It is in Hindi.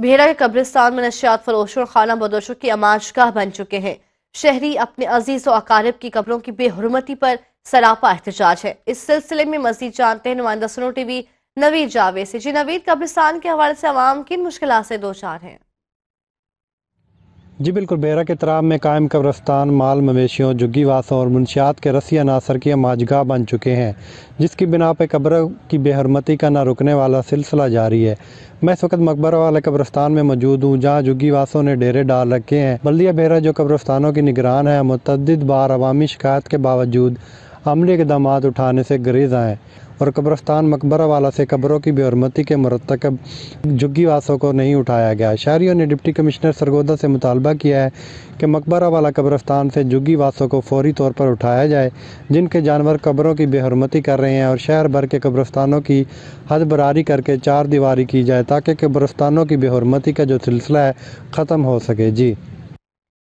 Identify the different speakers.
Speaker 1: भेड़ा के कब्रिस्तान में नशियात फरोशों और खाना बदोशों की अमाशगाह बन चुके हैं शहरी अपने अजीज और अकारब की कब्रों की बेहरमती पर सरापा एहतजाज है इस सिलसिले में मजीद जानते हैं नुमाइंदा सुनो टीवी नवीद जावेद से जी नवीद कब्रिस्तान के हवाले से आवाम किन मुश्किल से दो चार हैं
Speaker 2: जी बिल्कुल बेरा के तराब में कायम कब्रस्तान माल मवेशियों जुगी वासों और मुंशियात के रसी अनासर की माजगा बन चुके हैं जिसकी बिना पर कब्र की बेहरमती का ना रुकने वाला सिलसिला जारी है मैं इस वक्त मकबरा वाले कब्रस्तान में मौजूद हूँ जहाँ जुगी वासों ने डेरे डाल रखे हैं बल्दिया बेरा जो कब्रस्तानों की निगरान है मतदद बार अवामी शिकायत के बावजूद अमली इकदाम उठाने से गरीज आएँ और कब्रस्तान मकबरा वाला से कब्रों की बेहरमती के मरतकब वासों को नहीं उठाया गया शहरीों ने डिप्टी कमिश्नर सरगोदा से मुतालबा किया है कि मकबरा वाला कब्रस्तान से वासों को फौरी तौर पर उठाया जाए जिनके जानवर कब्रों की बेहरमती कर रहे हैं और शहर भर के कब्रस्तानों की हद बरारी करके चार दीवारी की जाए ताकि कब्रस्तानों की बेहरमती का जो सिलसिला है ख़त्म हो सके जी